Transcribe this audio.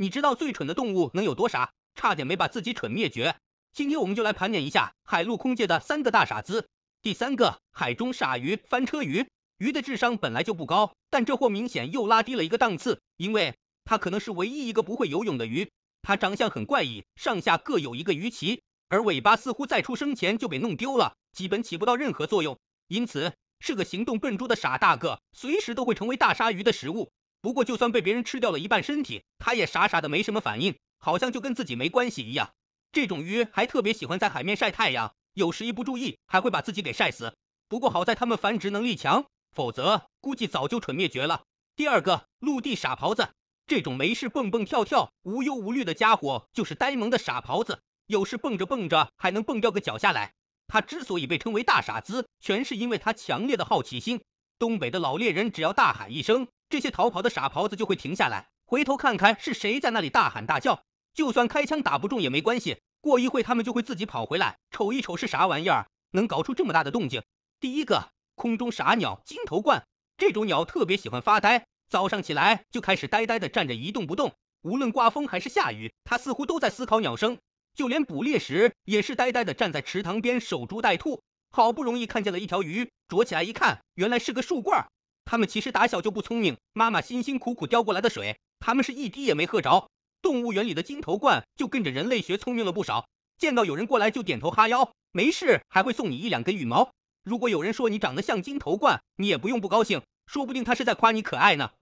你知道最蠢的动物能有多傻？差点没把自己蠢灭绝。今天我们就来盘点一下海陆空界的三个大傻子。第三个，海中傻鱼——翻车鱼。鱼的智商本来就不高，但这货明显又拉低了一个档次，因为它可能是唯一一个不会游泳的鱼。它长相很怪异，上下各有一个鱼鳍，而尾巴似乎在出生前就被弄丢了，基本起不到任何作用，因此是个行动笨拙的傻大个，随时都会成为大鲨鱼的食物。不过，就算被别人吃掉了一半身体，它也傻傻的没什么反应，好像就跟自己没关系一样。这种鱼还特别喜欢在海面晒太阳，有时一不注意还会把自己给晒死。不过好在它们繁殖能力强，否则估计早就蠢灭绝了。第二个，陆地傻狍子，这种没事蹦蹦跳跳、无忧无虑的家伙就是呆萌的傻狍子，有时蹦着蹦着还能蹦掉个脚下来。它之所以被称为大傻子，全是因为它强烈的好奇心。东北的老猎人只要大喊一声。这些逃跑的傻狍子就会停下来，回头看看是谁在那里大喊大叫。就算开枪打不中也没关系，过一会他们就会自己跑回来，瞅一瞅是啥玩意儿，能搞出这么大的动静。第一个，空中傻鸟金头冠，这种鸟特别喜欢发呆，早上起来就开始呆呆地站着一动不动，无论刮风还是下雨，它似乎都在思考鸟声。就连捕猎时也是呆呆地站在池塘边守株待兔，好不容易看见了一条鱼，啄起来一看，原来是个树棍儿。他们其实打小就不聪明，妈妈辛辛苦苦叼过来的水，他们是一滴也没喝着。动物园里的金头鹳就跟着人类学聪明了不少，见到有人过来就点头哈腰，没事还会送你一两根羽毛。如果有人说你长得像金头鹳，你也不用不高兴，说不定他是在夸你可爱呢。